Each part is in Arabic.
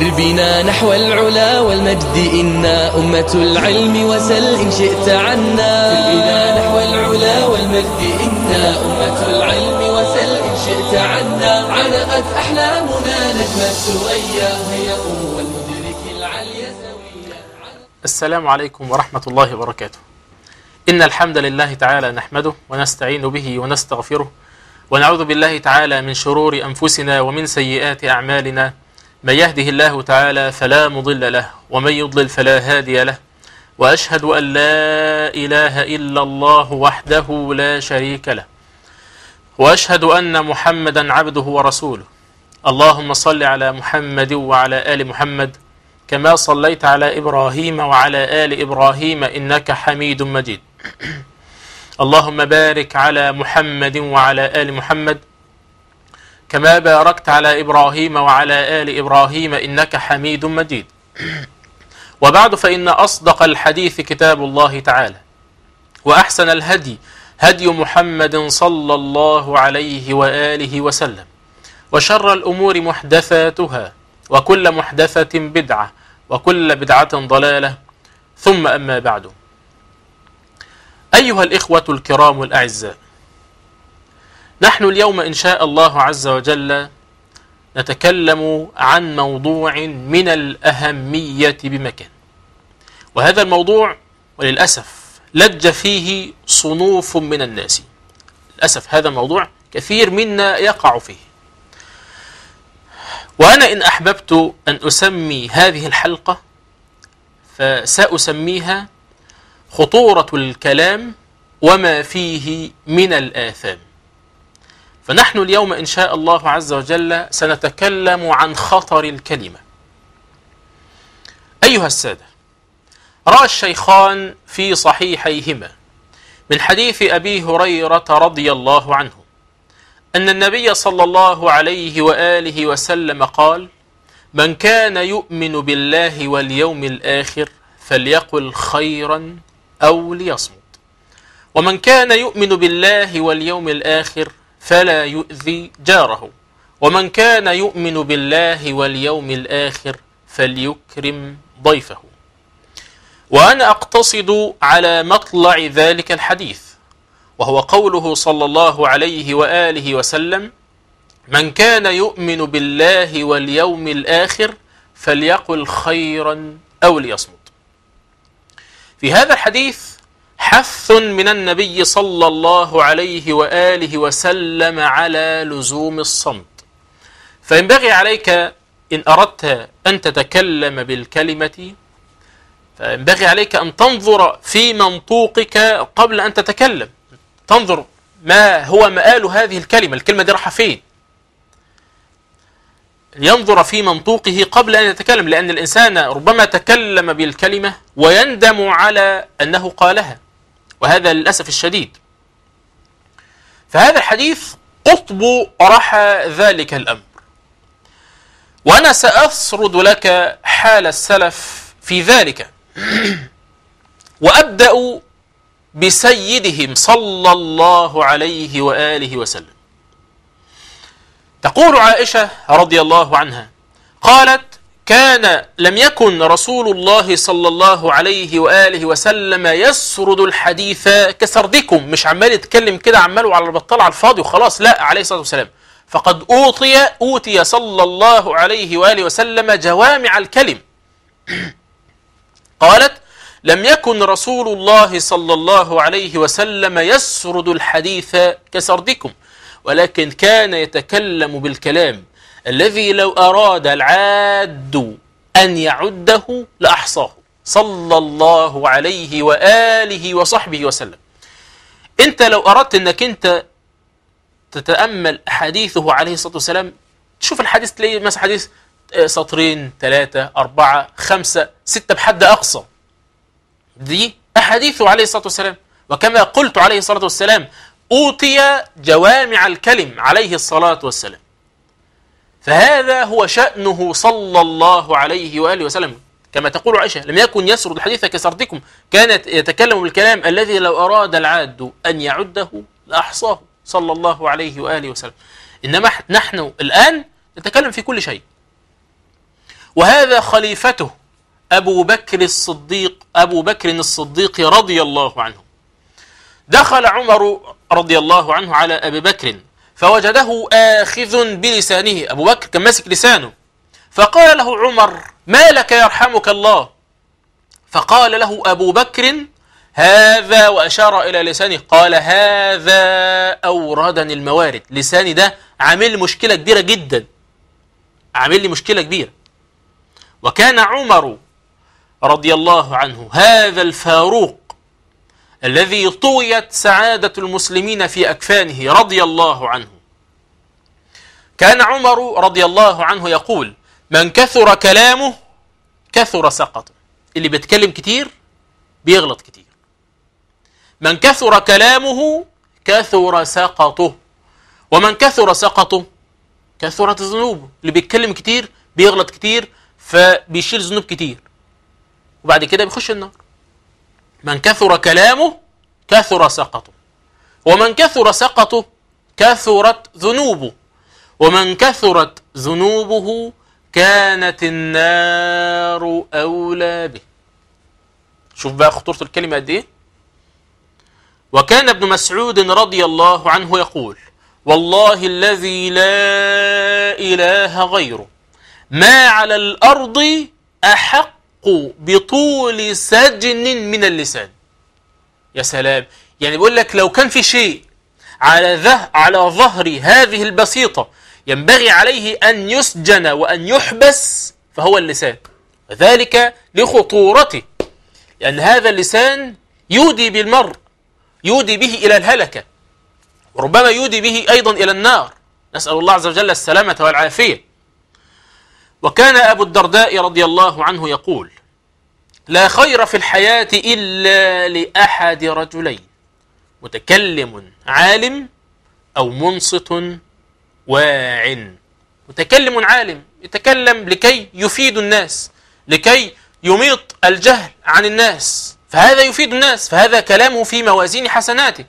سير بنا نحو العلا والمجد إنا أمة العلم وسل إن شئت عنا سير بنا نحو العلا والمجد إنا أمة العلم وسل إن شئت عنا علقت أحلامنا نجم السوية هي قوة المدرك العليا سوية السلام عليكم ورحمة الله وبركاته إن الحمد لله تعالى نحمده ونستعين به ونستغفره ونعوذ بالله تعالى من شرور أنفسنا ومن سيئات أعمالنا من يهده الله تعالى فلا مضل له ومن يضلل فلا هادي له وأشهد أن لا إله إلا الله وحده لا شريك له وأشهد أن محمدا عبده ورسوله اللهم صل على محمد وعلى آل محمد كما صليت على إبراهيم وعلى آل إبراهيم إنك حميد مجيد اللهم بارك على محمد وعلى آل محمد كما باركت على إبراهيم وعلى آل إبراهيم إنك حميد مجيد وبعد فإن أصدق الحديث كتاب الله تعالى وأحسن الهدي هدي محمد صلى الله عليه وآله وسلم وشر الأمور محدثاتها وكل محدثة بدعة وكل بدعة ضلالة ثم أما بعد أيها الإخوة الكرام الأعزاء نحن اليوم إن شاء الله عز وجل نتكلم عن موضوع من الأهمية بمكان وهذا الموضوع وللأسف لج فيه صنوف من الناس للأسف هذا الموضوع كثير منا يقع فيه وأنا إن أحببت أن أسمي هذه الحلقة فسأسميها خطورة الكلام وما فيه من الآثام فنحن اليوم إن شاء الله عز وجل سنتكلم عن خطر الكلمة أيها السادة رأى الشيخان في صحيحيهما من حديث أبي هريرة رضي الله عنه أن النبي صلى الله عليه وآله وسلم قال من كان يؤمن بالله واليوم الآخر فليقل خيرا أو ليصمت ومن كان يؤمن بالله واليوم الآخر فلا يؤذي جاره ومن كان يؤمن بالله واليوم الآخر فليكرم ضيفه وأنا أقتصد على مطلع ذلك الحديث وهو قوله صلى الله عليه وآله وسلم من كان يؤمن بالله واليوم الآخر فليقل خيرا أو ليصمت في هذا الحديث حث من النبي صلى الله عليه وآله وسلم على لزوم الصمت فينبغي عليك إن أردت أن تتكلم بالكلمة فينبغي عليك أن تنظر في منطوقك قبل أن تتكلم تنظر ما هو مآل هذه الكلمة الكلمة دي راح فين ينظر في منطوقه قبل أن يتكلم لأن الإنسان ربما تكلم بالكلمة ويندم على أنه قالها وهذا للأسف الشديد فهذا الحديث قطب رحى ذلك الأمر وأنا سأسرد لك حال السلف في ذلك وأبدأ بسيدهم صلى الله عليه وآله وسلم تقول عائشة رضي الله عنها قالت كان لم يكن رسول الله صلى الله عليه وآله وسلم يسرد الحديث كسردكم مش عمال يتكلم كده عماله على البطال على الفاضي وخلاص لا عليه الصلاة والسلام فقد أوطي أوتي صلى الله عليه وآله وسلم جوامع الكلم قالت لم يكن رسول الله صلى الله عليه وسلم يسرد الحديث كسردكم ولكن كان يتكلم بالكلام الذي لو أراد العاد أن يعده لأحصاه صلى الله عليه وآله وصحبه وسلم أنت لو أردت أنك أنت تتأمل حديثه عليه الصلاة والسلام تشوف الحديث تلاقي مثلا حديث آه، سطرين ثلاثة أربعة خمسة ستة بحد أقصى دي أحاديثه عليه الصلاة والسلام وكما قلت عليه الصلاة والسلام أوتي جوامع الكلم عليه الصلاة والسلام فهذا هو شأنه صلى الله عليه وآله وسلم كما تقول عائشة لم يكن يسرد الحديث كسردكم كانت يتكلم بالكلام الذي لو أراد العاد أن يعده لأحصاه صلى الله عليه وآله وسلم إنما نحن الآن نتكلم في كل شيء وهذا خليفته أبو بكر الصديق أبو بكر الصديق رضي الله عنه دخل عمر رضي الله عنه على أبي بكر فوجده آخذ بلسانه أبو بكر كان ماسك لسانه فقال له عمر ما لك يرحمك الله فقال له أبو بكر هذا وأشار إلى لسانه قال هذا أوردني الموارد لساني ده عامل لي مشكلة كبيرة جدا عامل لي مشكلة كبيرة وكان عمر رضي الله عنه هذا الفاروق الذي طويت سعادة المسلمين في أكفانه رضي الله عنه كان عمر رضي الله عنه يقول من كثر كلامه كثر سقطه اللي بيتكلم كتير بيغلط كتير من كثر كلامه كثر سقطه ومن كثر سقطه كثرت ذنوبه اللي بيتكلم كتير بيغلط كتير فبيشيل ذنوب كتير وبعد كده بيخش النار من كثر كلامه كثر سقطه ومن كثر سقطه كثرت ذنوبه ومن كثرت ذنوبه كانت النار أولى به شوف بقى خطورة الكلمة قد إيه وكان ابن مسعود رضي الله عنه يقول والله الذي لا إله غيره ما على الأرض أحق بطول سجن من اللسان يا سلام يعني بيقول لك لو كان في شيء على ذه على ظهر هذه البسيطة ينبغي عليه أن يسجن وأن يحبس فهو اللسان ذلك لخطورته لأن هذا اللسان يودي بالمرء يودي به إلى الهلكة وربما يودي به أيضا إلى النار نسأل الله عز وجل السلامة والعافية وكان أبو الدرداء رضي الله عنه يقول لا خير في الحياة إلا لأحد رجلين متكلم عالم أو منصت واع متكلم عالم يتكلم لكي يفيد الناس لكي يميط الجهل عن الناس فهذا يفيد الناس فهذا كلامه في موازين حسناته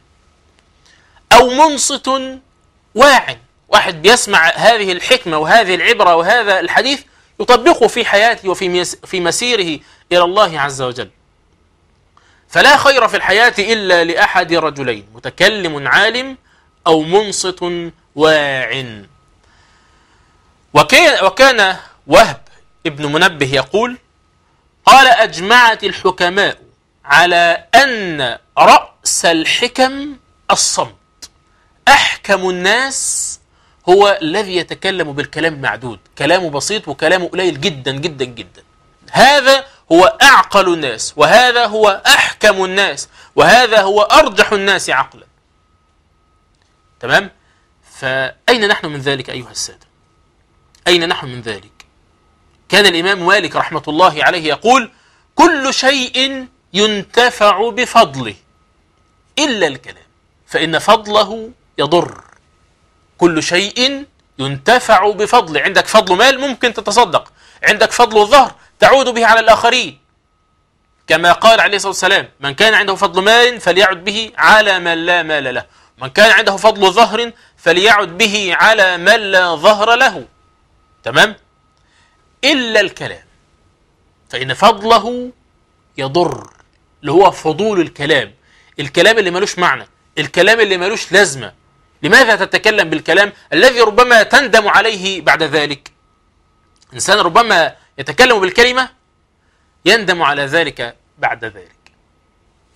أو منصت واع واحد بيسمع هذه الحكمة وهذه العبرة وهذا الحديث يطبقه في حياته وفي في مسيره إلى الله عز وجل فلا خير في الحياة إلا لأحد رجلين متكلم عالم أو منصت واع وكان, وكان وهب ابن منبه يقول قال أجمعت الحكماء على أن رأس الحكم الصمت أحكم الناس هو الذي يتكلم بالكلام المعدود كلامه بسيط وكلامه قليل جدا جدا جدا هذا هو أعقل الناس وهذا هو أحكم الناس وهذا هو أرجح الناس عقلا تمام فأين نحن من ذلك أيها السادة أين نحن من ذلك كان الإمام مالك رحمة الله عليه يقول كل شيء ينتفع بفضله إلا الكلام فإن فضله يضر كل شيء ينتفع بفضل عندك فضل مال ممكن تتصدق عندك فضل الظهر تعود به على الآخرين كما قال عليه الصلاة والسلام من كان عنده فضل مال فليعد به على من لا مال له من كان عنده فضل ظهر فليعد به على من لا ظهر له تمام إلا الكلام فإن فضله يضر اللي هو فضول الكلام الكلام اللي ملوش معنى الكلام اللي ملوش لازمة لماذا تتكلم بالكلام الذي ربما تندم عليه بعد ذلك إنسان ربما يتكلم بالكلمة يندم على ذلك بعد ذلك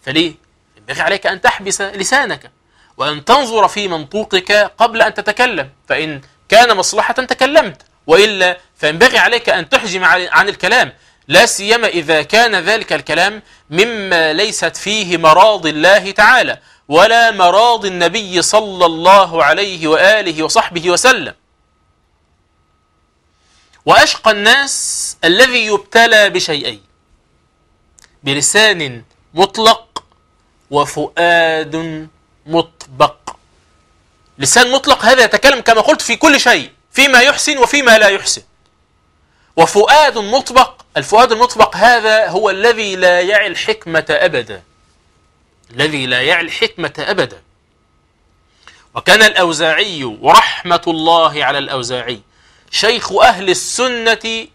فليه؟ ينبغي عليك أن تحبس لسانك وأن تنظر في منطوقك قبل أن تتكلم فإن كان مصلحة تكلمت وإلا فينبغي عليك أن تحجم عن الكلام لا سيما إذا كان ذلك الكلام مما ليست فيه مراض الله تعالى ولا مراض النبي صلى الله عليه وآله وصحبه وسلم وأشقى الناس الذي يبتلى بشيئين بلسان مطلق وفؤاد مطبق لسان مطلق هذا يتكلم كما قلت في كل شيء فيما يحسن وفيما لا يحسن وفؤاد مطبق الفؤاد المطبق هذا هو الذي لا يعي الحكمة أبدا الذي لا يعي الحكمة أبدا وكان الأوزاعي ورحمة الله على الأوزاعي شيخ أهل السنة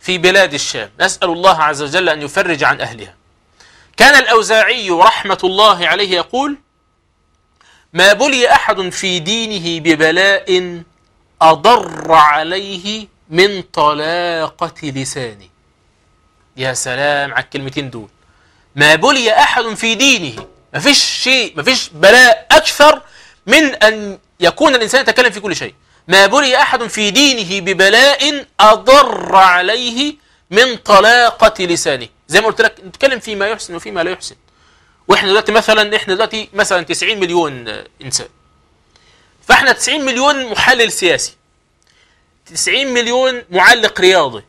في بلاد الشام نسأل الله عز وجل أن يفرج عن أهلها كان الأوزاعي رحمة الله عليه يقول ما بلي أحد في دينه ببلاء أضر عليه من طلاقة لسانه يا سلام على الكلمتين دول ما بلي أحد في دينه ما فيش شيء ما فيش بلاء أكثر من أن يكون الإنسان يتكلم في كل شيء ما بلي أحد في دينه ببلاء أضر عليه من طلاقة لسانه زي ما قلت لك نتكلم فيما يحسن وفيما لا يحسن واحنا دلوقتي مثلا احنا دلوقتي مثلا 90 مليون انسان فاحنا 90 مليون محلل سياسي 90 مليون معلق رياضي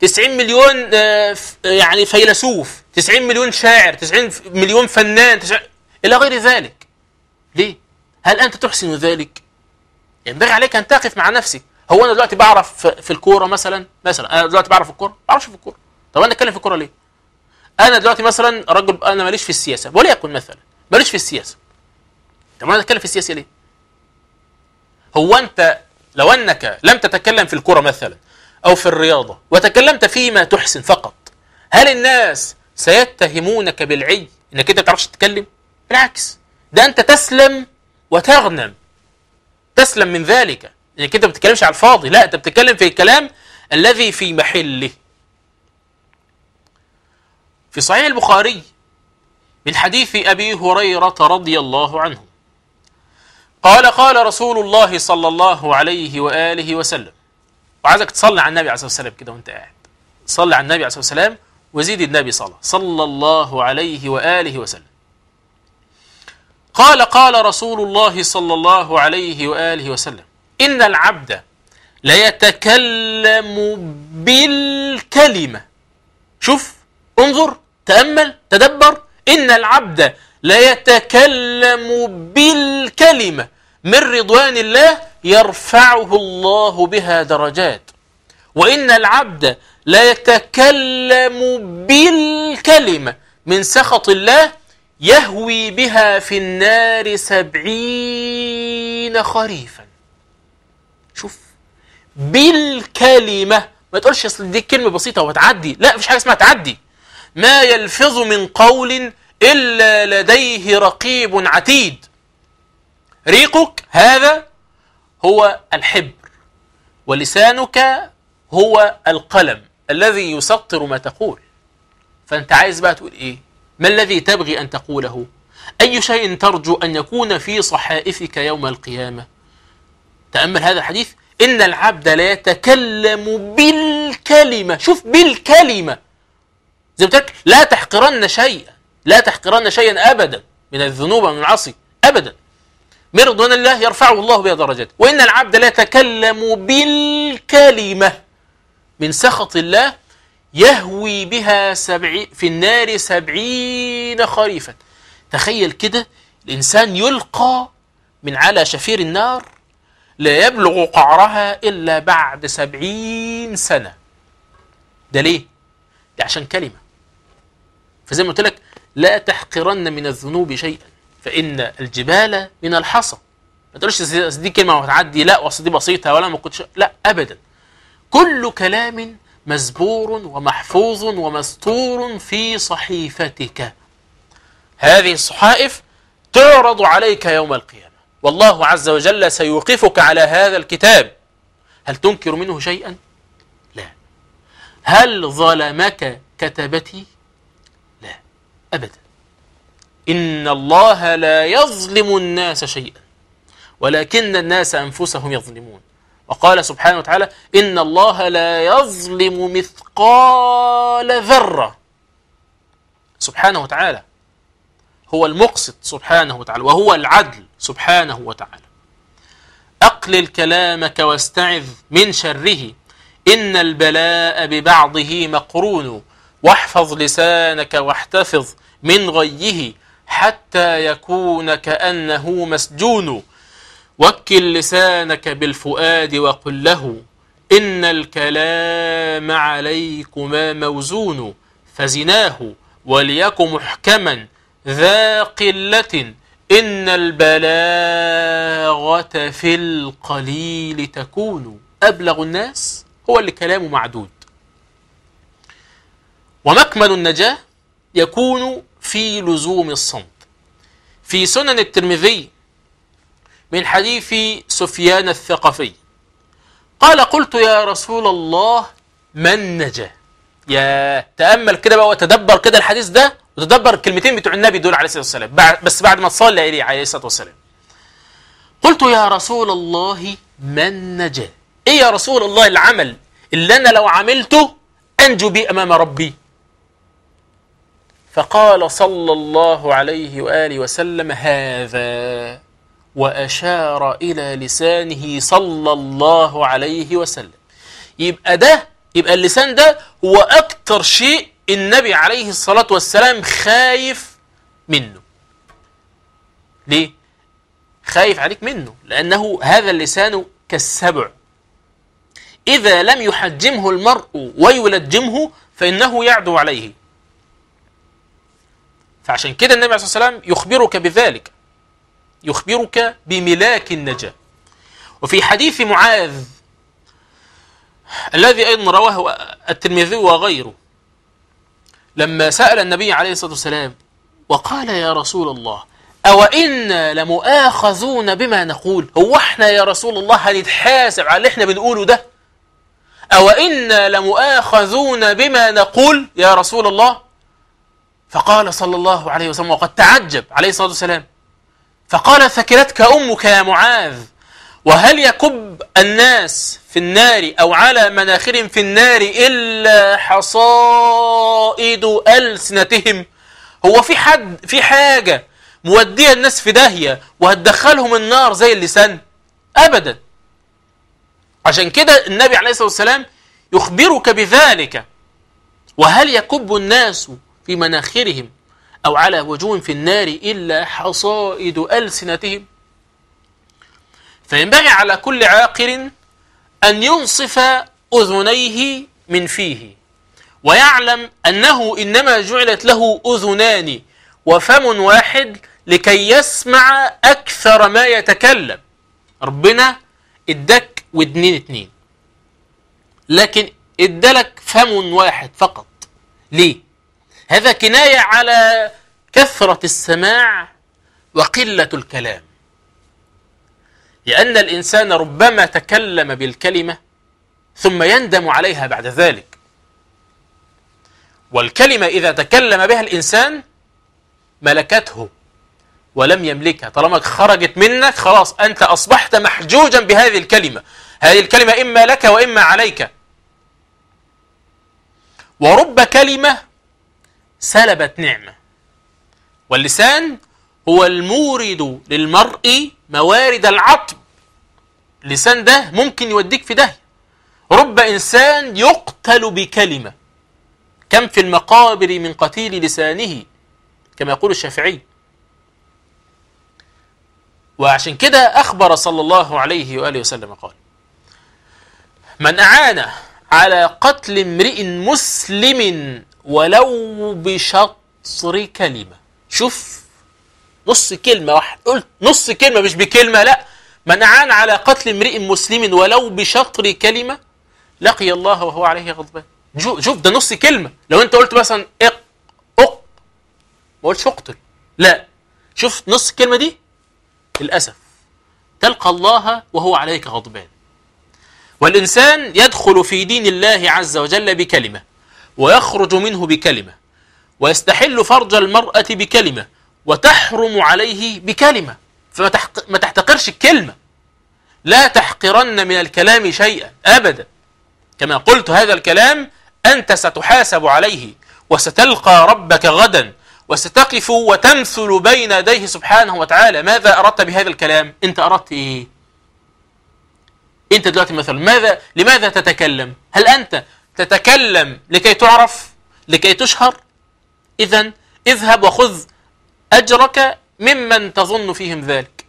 90 مليون آه، يعني فيلسوف 90 مليون شاعر 90 مليون فنان تسع... إلى غير ذلك ليه؟ هل أنت تحسن ذلك؟ ينبغي يعني عليك أن تقف مع نفسك هو أنا دلوقتي بعرف في الكورة مثلا مثلا أنا دلوقتي بعرف في الكورة؟ ما بعرفش في الكورة طب أنا أتكلم في الكورة ليه؟ أنا دلوقتي مثلا رجل أنا ماليش في السياسة وليكن مثلا ماليش في السياسة طب أنا أتكلم في السياسة ليه؟ هو أنت لو أنك لم تتكلم في الكوره مثلا أو في الرياضة وتكلمت فيما تحسن فقط هل الناس سيتهمونك بالعي انك انت ما بتعرفش تتكلم بالعكس ده انت تسلم وتغنم تسلم من ذلك انك انت ما بتتكلمش على الفاضي لا انت بتتكلم في الكلام الذي في محله في صحيح البخاري من حديث ابي هريره رضي الله عنه قال قال رسول الله صلى الله عليه واله وسلم وعايزك تصلي على النبي عليه الصلاه والسلام كده وانت قاعد صلي على النبي عليه الصلاه والسلام وزيد النبي صلى صلى الله عليه وآله وسلم قال قال رسول الله صلى الله عليه وآله وسلم إن العبد ليتكلم بالكلمة شوف انظر تأمل تدبر إن العبد ليتكلم بالكلمة من رضوان الله يرفعه الله بها درجات وإن العبد لا يتكلم بالكلمة من سخط الله يهوي بها في النار سبعين خريفا شوف بالكلمة ما تقولش اصل دي كلمة بسيطة وتعدي لا مفيش حاجة اسمها تعدي ما يلفظ من قول إلا لديه رقيب عتيد ريقك هذا هو الحبر ولسانك هو القلم الذي يسطر ما تقول فأنت عايز بقى تقول إيه ما الذي تبغي أن تقوله أي شيء ترجو أن يكون في صحائفك يوم القيامة تأمل هذا الحديث إن العبد لا يتكلم بالكلمة شوف بالكلمة زي ما لا تحقرن شيئا لا تحقرن شيئا أبدا من الذنوب ومن العصي أبدا من رضوان الله يرفعه الله بها درجات وإن العبد لا يتكلم بالكلمة من سخط الله يهوي بها سبعي في النار سبعين خريفا تخيل كده الإنسان يلقى من على شفير النار لا يبلغ قعرها إلا بعد سبعين سنة ده ليه؟ ده عشان كلمة فزي ما قلت لك لا تحقرن من الذنوب شيئا فإن الجبال من الحصى ما تقولش دي كلمة وتعدي لا وأصل دي بسيطة ولا ما كنتش لا أبدا كل كلام مزبور ومحفوظ ومستور في صحيفتك هذه الصحائف تعرض عليك يوم القيامة والله عز وجل سيوقفك على هذا الكتاب هل تنكر منه شيئا؟ لا هل ظلمك كتبتي؟ لا أبدا إن الله لا يظلم الناس شيئا ولكن الناس أنفسهم يظلمون وقال سبحانه وتعالى إن الله لا يظلم مثقال ذرة سبحانه وتعالى هو المقسط سبحانه وتعالى وهو العدل سبحانه وتعالى أقلل كلامك واستعذ من شره إن البلاء ببعضه مقرون واحفظ لسانك واحتفظ من غيه حتى يكون كأنه مسجون وكل لسانك بالفؤاد وقل له إن الكلام عليكما موزون فزناه وليك محكما ذا قلة إن البلاغة في القليل تكون أبلغ الناس هو اللي كلامه معدود ومكمن النجاة يكون في لزوم الصمت في سنن الترمذي من حديث سفيان الثقفي قال قلت يا رسول الله من نجا يا تأمل كده بقى وتدبر كده الحديث ده وتدبر الكلمتين بتوع النبي دول عليه الصلاة والسلام بس بعد ما تصلي عليه عليه الصلاة والسلام قلت يا رسول الله من نجا ايه يا رسول الله العمل اللي انا لو عملته انجو بي امام ربي فقال صلى الله عليه واله وسلم هذا وأشار إلى لسانه صلى الله عليه وسلم يبقى ده يبقى اللسان ده هو أكتر شيء النبي عليه الصلاة والسلام خايف منه ليه؟ خايف عليك منه لأنه هذا اللسان كالسبع إذا لم يحجمه المرء ويلجمه فإنه يعدو عليه فعشان كده النبي عليه الصلاة والسلام يخبرك بذلك يخبرك بملاك النجاة وفي حديث معاذ الذي أيضا رواه الترمذي وغيره لما سأل النبي عليه الصلاة والسلام وقال يا رسول الله أو إنا لمؤاخذون بما نقول هو إحنا يا رسول الله هنتحاسب على اللي إحنا بنقوله ده أو إنا لمؤاخذون بما نقول يا رسول الله فقال صلى الله عليه وسلم وقد تعجب عليه الصلاة والسلام فقال ثكلتك أمك يا معاذ وهل يكب الناس في النار أو على مناخرهم في النار إلا حصائد ألسنتهم هو في حد في حاجة مودية الناس في داهية وهتدخلهم النار زي اللسان أبدا عشان كده النبي عليه الصلاة والسلام يخبرك بذلك وهل يكب الناس في مناخرهم أو على وجوه في النار إلا حصائد ألسنتهم فينبغي على كل عاقل أن ينصف أذنيه من فيه ويعلم أنه إنما جعلت له أذنان وفم واحد لكي يسمع أكثر ما يتكلم ربنا اداك ودنين اتنين لكن ادلك فم واحد فقط ليه هذا كناية على كثرة السماع وقلة الكلام لأن الإنسان ربما تكلم بالكلمة ثم يندم عليها بعد ذلك والكلمة إذا تكلم بها الإنسان ملكته ولم يملكها طالما خرجت منك خلاص أنت أصبحت محجوجا بهذه الكلمة هذه الكلمة إما لك وإما عليك ورب كلمة سلبت نعمة واللسان هو المورد للمرء موارد العطب اللسان ده ممكن يوديك في ده رب إنسان يقتل بكلمة كم في المقابر من قتيل لسانه كما يقول الشافعي وعشان كده أخبر صلى الله عليه وآله وسلم قال من أعان على قتل امرئ مسلم ولو بشطر كلمة شوف نص كلمة واحد قلت نص كلمة مش بكلمة لا منعان على قتل امرئ مسلم ولو بشطر كلمة لقي الله وهو عليه غضبان شوف ده نص كلمة لو انت قلت مثلا اق اق ما قلتش اقتل لا شوف نص الكلمة دي للأسف تلقى الله وهو عليك غضبان والإنسان يدخل في دين الله عز وجل بكلمة ويخرج منه بكلمة ويستحل فرج المرأة بكلمة وتحرم عليه بكلمة فما تحتقرش الكلمة لا تحقرن من الكلام شيئا أبدا كما قلت هذا الكلام أنت ستحاسب عليه وستلقى ربك غدا وستقف وتمثل بين يديه سبحانه وتعالى ماذا أردت بهذا الكلام أنت أردت إيه أنت دلوقتي مثلا ماذا لماذا تتكلم هل أنت تتكلم لكي تعرف لكي تشهر إذا اذهب وخذ أجرك ممن تظن فيهم ذلك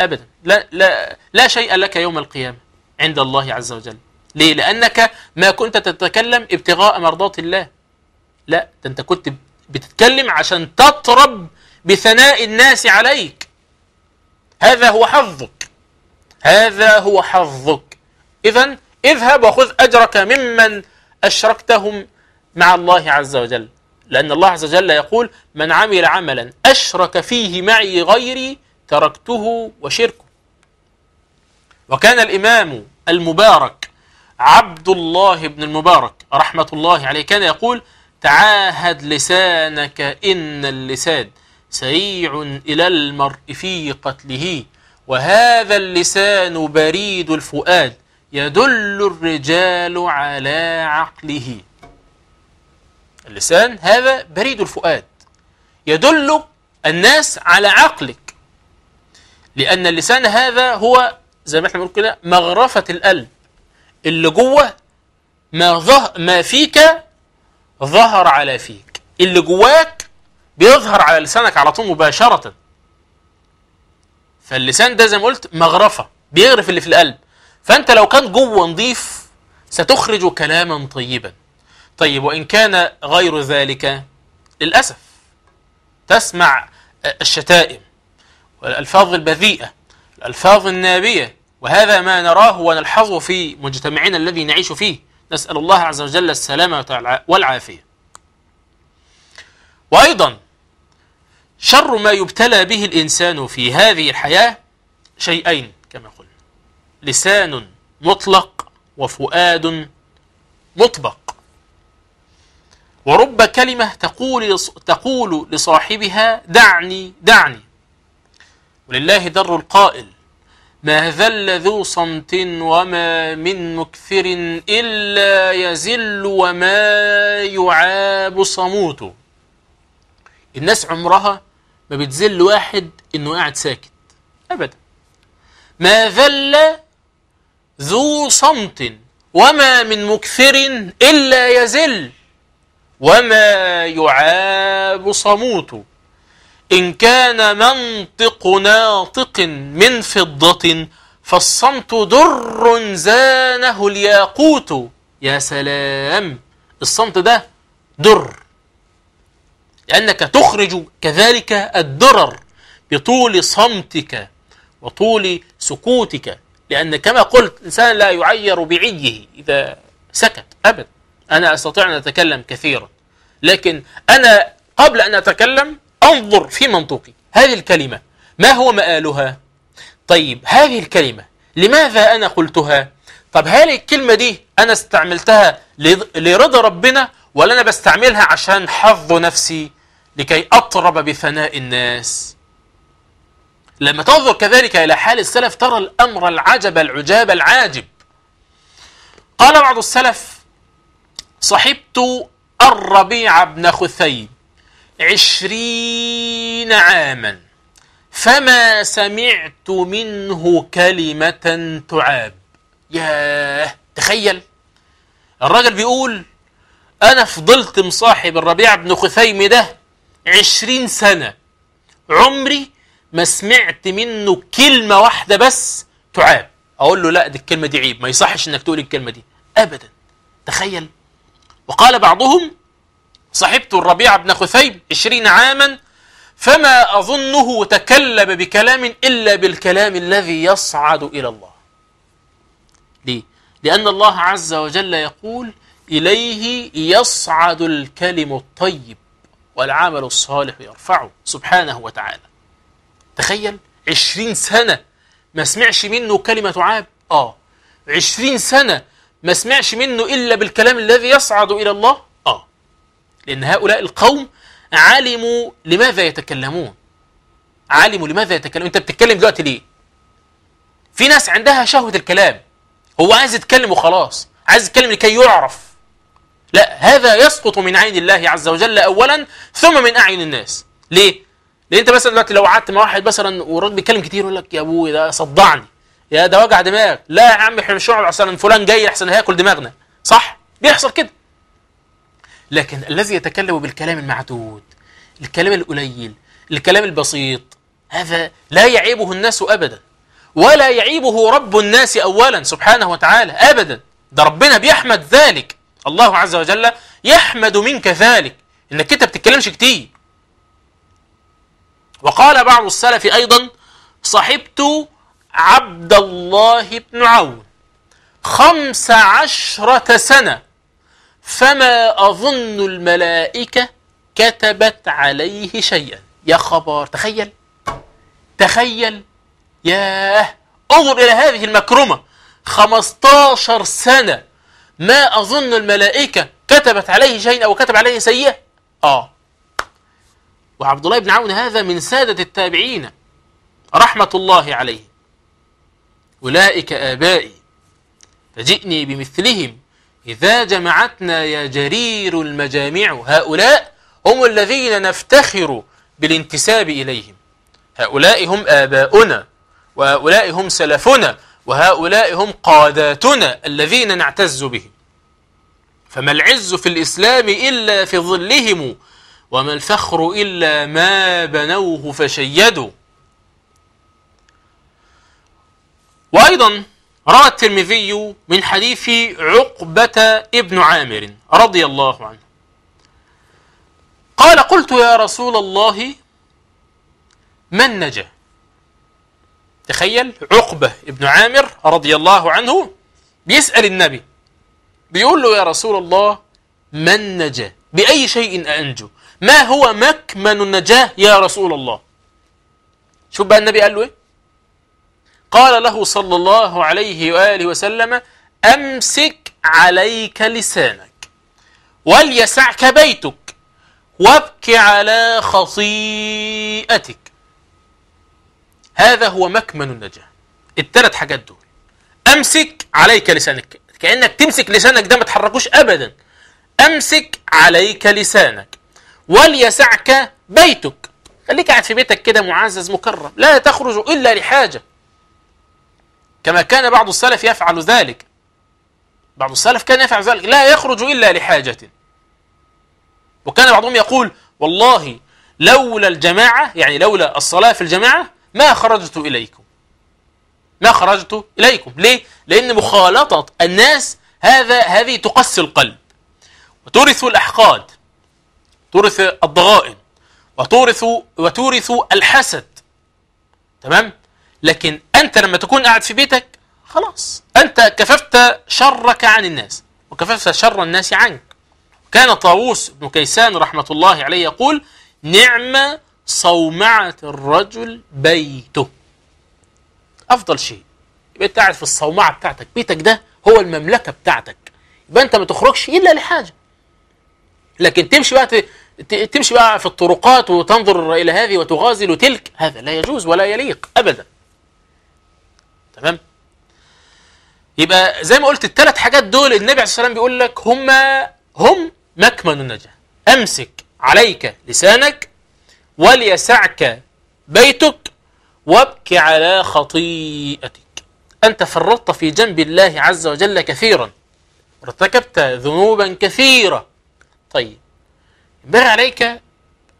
أبدا لا, لا, لا شيء لك يوم القيامة عند الله عز وجل ليه؟ لأنك ما كنت تتكلم ابتغاء مرضات الله لا ده أنت كنت بتتكلم عشان تطرب بثناء الناس عليك هذا هو حظك هذا هو حظك إذا اذهب وخذ أجرك ممن أشركتهم مع الله عز وجل لأن الله عز وجل يقول من عمل عملا أشرك فيه معي غيري تركته وشركه وكان الإمام المبارك عبد الله بن المبارك رحمة الله عليه كان يقول تعاهد لسانك إن اللسان سريع إلى المرء في قتله وهذا اللسان بريد الفؤاد يدل الرجال على عقله اللسان هذا بريد الفؤاد يدل الناس على عقلك لأن اللسان هذا هو زي ما احنا بنقول كده مغرفة القلب اللي جوه ما, ظه ما فيك ظهر على فيك اللي جواك بيظهر على لسانك على طول مباشرة فاللسان ده زي ما قلت مغرفة بيغرف اللي في القلب فأنت لو كان جوه نظيف ستخرج كلاما طيبا طيب وإن كان غير ذلك للأسف تسمع الشتائم والألفاظ البذيئة الألفاظ النابية وهذا ما نراه ونلحظه في مجتمعنا الذي نعيش فيه نسأل الله عز وجل السلامة والعافية وأيضا شر ما يبتلى به الإنسان في هذه الحياة شيئين لسان مطلق وفؤاد مطبق ورب كلمة تقول تقول لصاحبها دعني دعني ولله در القائل ما ذل ذو صمت وما من مكثر إلا يزل وما يعاب صموته الناس عمرها ما بتذل واحد إنه قاعد ساكت أبدا ما ذل ذو صمت وما من مكثر إلا يزل وما يعاب صموت إن كان منطق ناطق من فضة فالصمت در زانه الياقوت يا سلام الصمت ده در لأنك تخرج كذلك الدرر بطول صمتك وطول سكوتك لأن كما قلت الإنسان لا يعير بعيه إذا سكت أبدا أنا أستطيع أن أتكلم كثيرا لكن أنا قبل أن أتكلم أنظر في منطقي هذه الكلمة ما هو مآلها طيب هذه الكلمة لماذا أنا قلتها طب هل الكلمة دي أنا استعملتها لرضا ربنا ولا أنا بستعملها عشان حظ نفسي لكي أطرب بثناء الناس لما تنظر كذلك إلى حال السلف ترى الأمر العجب العجاب العاجب قال بعض السلف صحبت الربيع بن خثيم عشرين عاما فما سمعت منه كلمة تعاب ياه تخيل الراجل بيقول أنا فضلت مصاحب الربيع بن خثيم ده عشرين سنة عمري ما سمعت منه كلمة واحدة بس تعاب أقول له لا دي الكلمة دي عيب ما يصحش إنك تقول الكلمة دي أبدا تخيل وقال بعضهم صحبت الربيع بن خثيب عشرين عاما فما أظنه تكلم بكلام إلا بالكلام الذي يصعد إلى الله ليه؟ لأن الله عز وجل يقول إليه يصعد الكلم الطيب والعمل الصالح يرفعه سبحانه وتعالى تخيل عشرين سنة ما سمعش منه كلمة عاب آه عشرين سنة ما سمعش منه إلا بالكلام الذي يصعد إلى الله آه لأن هؤلاء القوم علموا لماذا يتكلمون علموا لماذا يتكلمون أنت بتتكلم دلوقتي ليه في ناس عندها شهوة الكلام هو عايز يتكلم وخلاص عايز يتكلم لكي يعرف لا هذا يسقط من عين الله عز وجل أولا ثم من أعين الناس ليه لان يعني انت مثلا دلوقتي لو قعدت مع واحد مثلا والراجل بيتكلم كتير يقول لك يا ابوي ده صدعني يا ده وجع دماغ لا يا عم احنا مش هنقعد اصلا فلان جاي احسن هياكل دماغنا صح بيحصل كده لكن الذي يتكلم بالكلام المعدود الكلام القليل الكلام البسيط هذا لا يعيبه الناس ابدا ولا يعيبه رب الناس اولا سبحانه وتعالى ابدا ده ربنا بيحمد ذلك الله عز وجل يحمد منك ذلك انك انت بتتكلمش كتير وقال بعض السلف أيضا صحبت عبد الله بن عون خمس عشرة سنة فما أظن الملائكة كتبت عليه شيئا يا خبر تخيل تخيل يا انظر إلى هذه المكرمة خمستاشر سنة ما أظن الملائكة كتبت عليه شيئا أو كتب عليه سيئة آه وعبد الله بن عون هذا من سادة التابعين رحمة الله عليه أولئك آبائي فجئني بمثلهم إذا جمعتنا يا جرير المجامع هؤلاء هم الذين نفتخر بالانتساب إليهم هؤلاء هم آباؤنا وهؤلاء هم سلفنا وهؤلاء هم قاداتنا الذين نعتز بهم فما العز في الإسلام إلا في ظلهم وما الفخر إلا ما بنوه فشيدوا وأيضا روى الترمذي من حديث عقبة ابن عامر رضي الله عنه قال قلت يا رسول الله من نجا تخيل عقبة ابن عامر رضي الله عنه بيسأل النبي بيقول له يا رسول الله من نجا بأي شيء أنجو ما هو مكمن النجاة يا رسول الله شوف بقى النبي قال له إيه قال له صلى الله عليه وآله وسلم أمسك عليك لسانك وليسعك بيتك وابك على خطيئتك هذا هو مكمن النجاة الثلاث حاجات دول أمسك عليك لسانك كأنك تمسك لسانك ده ما تحركوش أبدا أمسك عليك لسانك وليسعك بيتك خليك قاعد في بيتك كده معزز مكرم لا تخرج إلا لحاجة كما كان بعض السلف يفعل ذلك بعض السلف كان يفعل ذلك لا يخرج إلا لحاجة وكان بعضهم يقول والله لولا الجماعة يعني لولا الصلاة في الجماعة ما خرجت إليكم ما خرجت إليكم ليه؟ لأن مخالطة الناس هذا هذه تقسي القلب وترث الأحقاد تورث الضغائن وتورث وتورث الحسد تمام لكن انت لما تكون قاعد في بيتك خلاص انت كففت شرك عن الناس وكففت شر الناس عنك كان طاووس بن كيسان رحمه الله عليه يقول نعم صومعة الرجل بيته أفضل شيء يبقى أنت قاعد في الصومعة بتاعتك بيتك ده هو المملكة بتاعتك يبقى أنت ما تخرجش إلا لحاجة لكن تمشي بقى تمشي بقى في الطرقات وتنظر إلى هذه وتغازل تلك هذا لا يجوز ولا يليق أبدا تمام يبقى زي ما قلت الثلاث حاجات دول النبي عليه الصلاة والسلام بيقول لك هما هم مكمن النجاة أمسك عليك لسانك وليسعك بيتك وابك على خطيئتك أنت فرطت في جنب الله عز وجل كثيرا وارتكبت ذنوبا كثيرة طيب بر عليك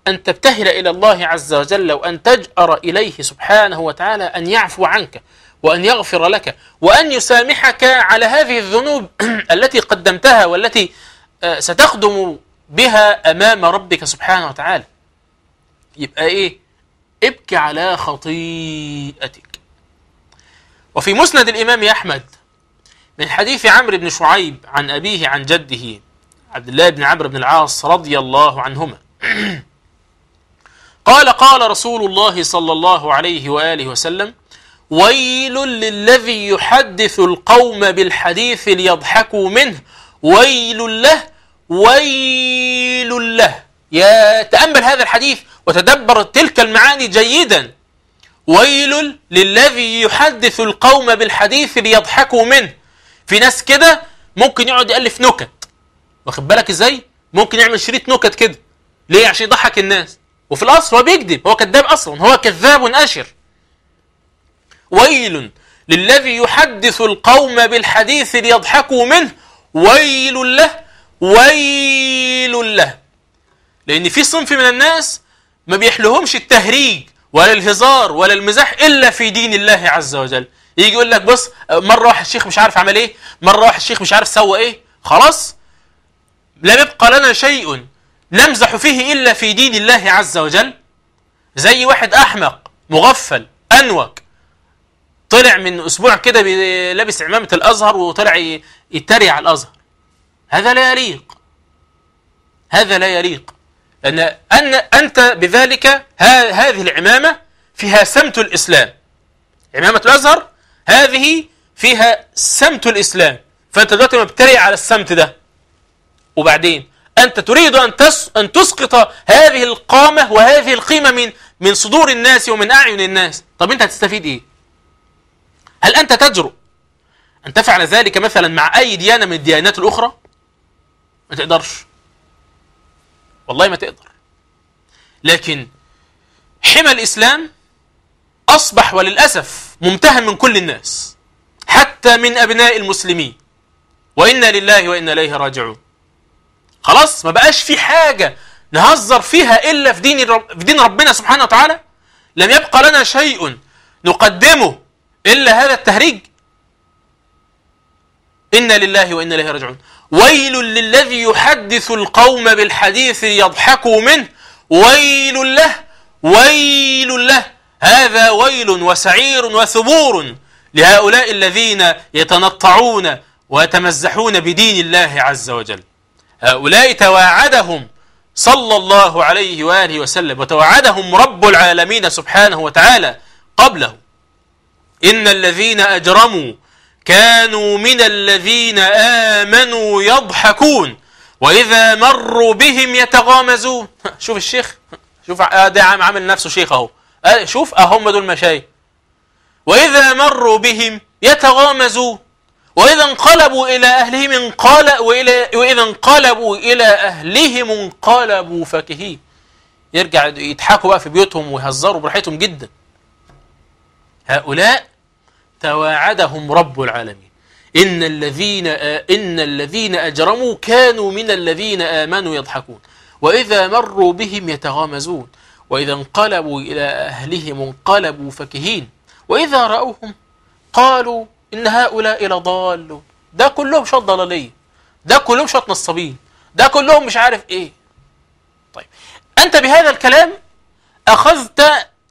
أن تبتهل إلى الله عز وجل وأن تجأر إليه سبحانه وتعالى أن يعفو عنك وأن يغفر لك وأن يسامحك على هذه الذنوب التي قدمتها والتي آه، ستخدم بها أمام ربك سبحانه وتعالى يبقى إيه؟ ابكي على خطيئتك وفي مسند الإمام أحمد من حديث عمرو بن شعيب عن أبيه عن جده عبد الله بن عمرو بن العاص رضي الله عنهما قال قال رسول الله صلى الله عليه وآله وسلم ويل للذي يحدث القوم بالحديث ليضحكوا منه ويل له ويل له يا تأمل هذا الحديث وتدبر تلك المعاني جيدا ويل للذي يحدث القوم بالحديث ليضحكوا منه في ناس كده ممكن يقعد يألف نكت واخد بالك ازاي ممكن يعمل شريط نكت كده ليه عشان يضحك الناس وفي الاصل هو بيكذب هو كذاب اصلا هو كذاب اشر ويل للذي يحدث القوم بالحديث ليضحكوا منه ويل له ويل له لان في صنف من الناس ما بيحلهمش التهريج ولا الهزار ولا المزاح الا في دين الله عز وجل يجي يقول لك بص مره واحد الشيخ مش عارف عمل ايه مره واحد الشيخ مش عارف سوى ايه خلاص لم يبقى لنا شيء نمزح فيه إلا في دين الله عز وجل زي واحد أحمق مغفل أنوك طلع من أسبوع كده لابس عمامة الأزهر وطلع يتري على الأزهر هذا لا يليق هذا لا يليق لأن أن أنت بذلك هذه العمامة فيها سمت الإسلام عمامة الأزهر هذه فيها سمت الإسلام فأنت دلوقتي مبتري على السمت ده وبعدين أنت تريد أن, تس أن تسقط هذه القامة وهذه القيمة من من صدور الناس ومن أعين الناس طب أنت هتستفيد إيه هل أنت تجرؤ أن تفعل ذلك مثلا مع أي ديانة من الديانات الأخرى ما تقدرش والله ما تقدر لكن حمى الإسلام أصبح وللأسف ممتهن من كل الناس حتى من أبناء المسلمين وإنا لله وإنا إليه راجعون خلاص ما بقاش في حاجة نهزر فيها إلا في دين, رب في دين ربنا سبحانه وتعالى لم يبقى لنا شيء نقدمه إلا هذا التهريج إنا لله وإنا إليه راجعون ويل للذي يحدث القوم بالحديث يضحكوا منه ويل له ويل له هذا ويل وسعير وثبور لهؤلاء الذين يتنطعون ويتمزحون بدين الله عز وجل هؤلاء تواعدهم صلى الله عليه وآله وسلم وتوعدهم رب العالمين سبحانه وتعالى قبله إن الذين أجرموا كانوا من الذين آمنوا يضحكون وإذا مروا بهم يتغامزون شوف الشيخ شوف آه، ده عم عامل نفسه شيخ أهو آه، شوف أهم دول مشاي وإذا مروا بهم يتغامزون وإذا انقلبوا إلى أهلهم انقل وإلى وإذا انقلبوا إلى أهلهم انقلبوا فاكهين يرجع يضحكوا بقى في بيوتهم ويهزروا براحتهم جدا هؤلاء تواعدهم رب العالمين إن الذين إن الذين أجرموا كانوا من الذين آمنوا يضحكون وإذا مروا بهم يتغامزون وإذا انقلبوا إلى أهلهم انقلبوا فكهين وإذا رأوهم قالوا إن هؤلاء لضالون ده كلهم شط ضلالية ده كلهم شط نصابين ده كلهم مش عارف إيه طيب أنت بهذا الكلام أخذت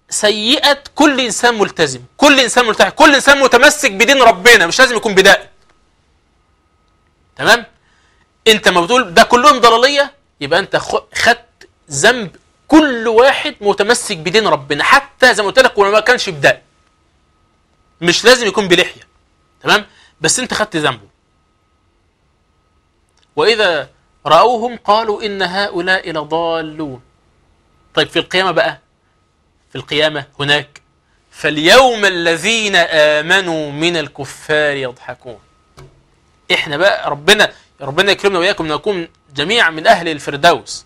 سيئة كل إنسان ملتزم كل إنسان ملتزم كل إنسان متمسك بدين ربنا مش لازم يكون بداء تمام أنت ما بتقول ده كلهم ضلالية يبقى أنت خدت ذنب كل واحد متمسك بدين ربنا حتى زي ما قلت لك ولو ما كانش بداء مش لازم يكون بلحية تمام بس انت خدت ذنبه واذا راوهم قالوا ان هؤلاء لضالون طيب في القيامه بقى في القيامه هناك فاليوم الذين امنوا من الكفار يضحكون احنا بقى ربنا ربنا يكرمنا واياكم نكون جميعا من اهل الفردوس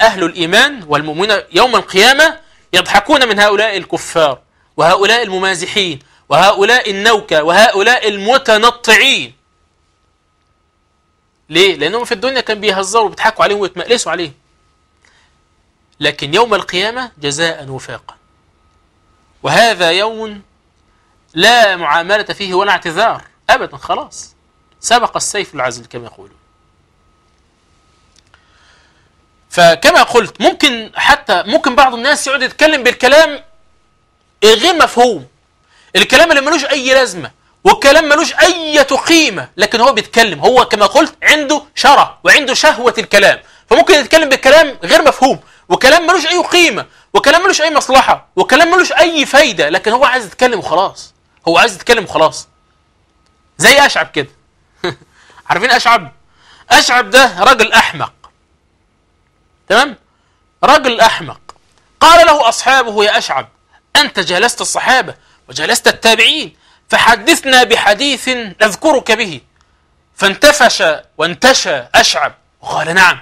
اهل الايمان والمؤمنين يوم القيامه يضحكون من هؤلاء الكفار وهؤلاء الممازحين وهؤلاء النوكة وهؤلاء المتنطعين ليه؟ لأنهم في الدنيا كان بيهزروا وبيضحكوا عليهم ويتمألسوا عليهم لكن يوم القيامة جزاء وفاقا وهذا يوم لا معاملة فيه ولا اعتذار أبدا خلاص سبق السيف العزل كما يقولون فكما قلت ممكن حتى ممكن بعض الناس يقعد يتكلم بالكلام غير مفهوم الكلام اللي ملوش أي لازمة والكلام ملوش أي قيمة لكن هو بيتكلم هو كما قلت عنده شرع وعنده شهوة الكلام فممكن يتكلم بكلام غير مفهوم وكلام ملوش أي قيمة وكلام ملوش أي مصلحة وكلام ملوش أي فايدة لكن هو عايز يتكلم وخلاص هو عايز يتكلم وخلاص زي أشعب كده عارفين أشعب أشعب ده راجل أحمق تمام راجل أحمق قال له أصحابه يا أشعب أنت جلست الصحابة وجلست التابعين فحدثنا بحديث نذكرك به فانتفش وانتشى أشعب وقال نعم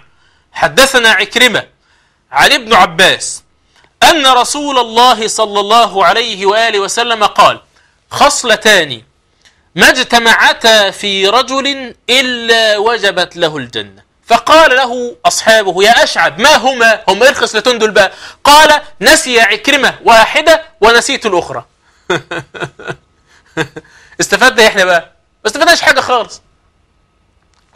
حدثنا عكرمة عن ابن عباس أن رسول الله صلى الله عليه وآله وسلم قال خصلتان ما اجتمعتا في رجل إلا وجبت له الجنة فقال له أصحابه يا أشعب ما هما هم إرخص لتندل دول بقى قال نسي عكرمة واحدة ونسيت الأخرى استفدنا ايه احنا بقى؟ ما استفدناش حاجه خالص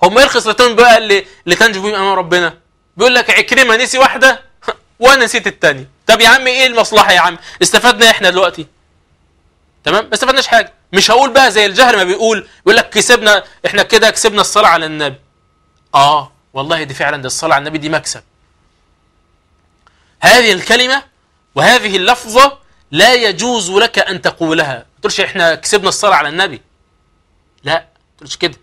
هم ايه الخصلتين بقى اللي اللي تنجو بيهم امام ربنا بيقول لك عكرمه نسي واحده وانا نسيت الثانيه طب يا عم ايه المصلحه يا عم استفدنا احنا دلوقتي تمام ما استفدناش حاجه مش هقول بقى زي الجهل ما بيقول بيقول لك كسبنا احنا كده كسبنا الصلاه على النبي اه والله دي فعلا دي الصلاه على النبي دي مكسب هذه الكلمه وهذه اللفظه لا يجوز لك أن تقولها ما تقولش إحنا كسبنا الصلاة على النبي لا ما تقولش كده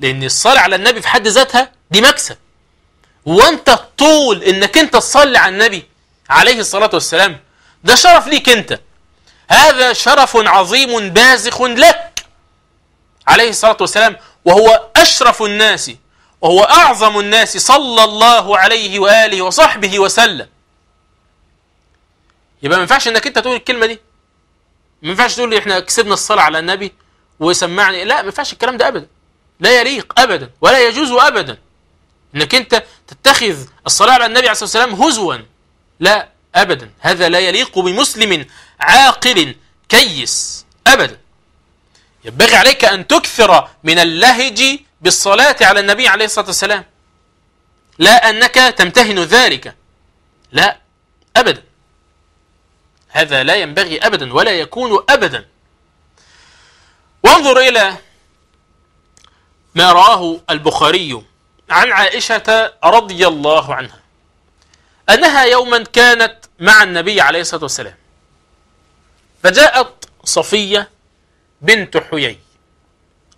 لأن الصلاة على النبي في حد ذاتها دي مكسب وأنت طول إنك أنت تصلي على النبي عليه الصلاة والسلام ده شرف ليك أنت هذا شرف عظيم بازخ لك عليه الصلاة والسلام وهو أشرف الناس وهو أعظم الناس صلى الله عليه وآله وصحبه وسلم يبقى ما ينفعش انك انت تقول الكلمه دي ما ينفعش تقول لي احنا كسبنا الصلاه على النبي وسمعني لا ما ينفعش الكلام ده ابدا لا يليق ابدا ولا يجوز ابدا انك انت تتخذ الصلاه على النبي عليه الصلاه والسلام هزوا لا ابدا هذا لا يليق بمسلم عاقل كيس ابدا ينبغي عليك ان تكثر من اللهج بالصلاه على النبي عليه الصلاه والسلام لا انك تمتهن ذلك لا ابدا هذا لا ينبغي أبدا ولا يكون أبدا وانظر إلى ما راه البخاري عن عائشة رضي الله عنها أنها يوما كانت مع النبي عليه الصلاة والسلام فجاءت صفية بنت حيي